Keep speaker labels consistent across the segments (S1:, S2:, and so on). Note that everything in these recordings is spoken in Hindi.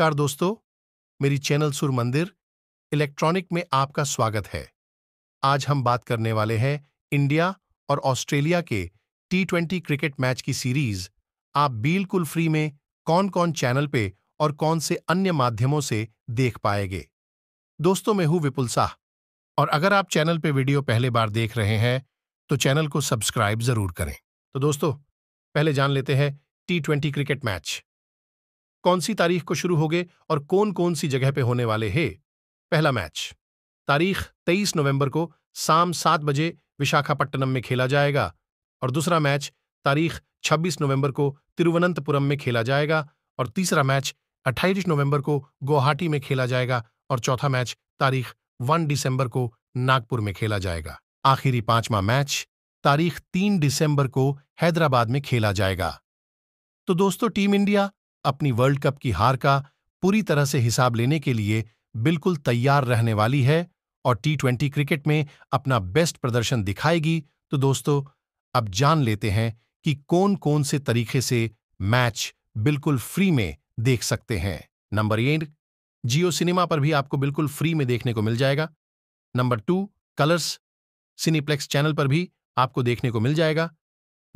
S1: नमस्कार दोस्तों मेरी चैनल सुर मंदिर इलेक्ट्रॉनिक में आपका स्वागत है आज हम बात करने वाले हैं इंडिया और ऑस्ट्रेलिया के टी ट्वेंटी क्रिकेट मैच की सीरीज आप बिल्कुल फ्री में कौन कौन चैनल पे और कौन से अन्य माध्यमों से देख पाएंगे दोस्तों मैं हूं विपुल साह और अगर आप चैनल पे वीडियो पहले बार देख रहे हैं तो चैनल को सब्सक्राइब जरूर करें तो दोस्तों पहले जान लेते हैं टी ट्वेंटी क्रिकेट मैच कौन सी तारीख को शुरू होगे और कौन कौन सी जगह पे होने वाले है पहला मैच तारीख 23 नवंबर को शाम सात बजे विशाखापट्टनम में खेला जाएगा और दूसरा मैच तारीख 26 नवंबर को तिरुवनंतपुरम में खेला जाएगा और तीसरा मैच 28 नवंबर को गुवाहाटी में खेला जाएगा और चौथा मैच तारीख 1 दिसंबर को नागपुर में खेला जाएगा आखिरी पांचवा मैच तारीख 3 दिसंबर को हैदराबाद में खेला जाएगा तो दोस्तों टीम इंडिया अपनी वर्ल्ड कप की हार का पूरी तरह से हिसाब लेने के लिए बिल्कुल तैयार रहने वाली है और टी ट्वेंटी क्रिकेट में अपना बेस्ट प्रदर्शन दिखाएगी तो दोस्तों अब जान लेते हैं कि कौन कौन से तरीके से मैच बिल्कुल फ्री में देख सकते हैं नंबर एट जियो सिनेमा पर भी आपको बिल्कुल फ्री में देखने को मिल जाएगा number two Colors Cineplex channel पर भी आपको देखने को मिल जाएगा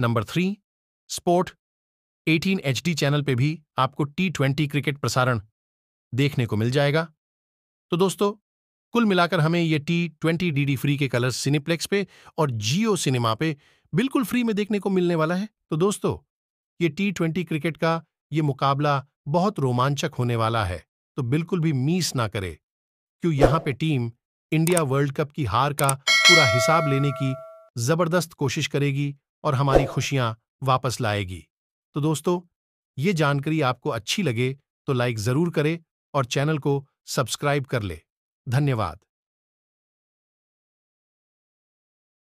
S1: number three sport eighteen H channel पे भी आपको टी ट्वेंटी क्रिकेट प्रसारण देखने को मिल जाएगा तो दोस्तों कुल मिलाकर हमें ये टी ट्वेंटी डी फ्री के कलर्स सिनेप्लेक्स पे और जियो सिनेमा पे बिल्कुल फ्री में देखने को मिलने वाला है तो दोस्तों ये टी ट्वेंटी क्रिकेट का ये मुकाबला बहुत रोमांचक होने वाला है तो बिल्कुल भी मिस ना करे क्यों यहाँ पे टीम इंडिया वर्ल्ड कप की हार का पूरा हिसाब लेने की जबरदस्त कोशिश करेगी और हमारी खुशियां वापस लाएगी तो दोस्तों ये जानकारी आपको अच्छी लगे तो लाइक ज़रूर करें और चैनल को सब्सक्राइब कर ले धन्यवाद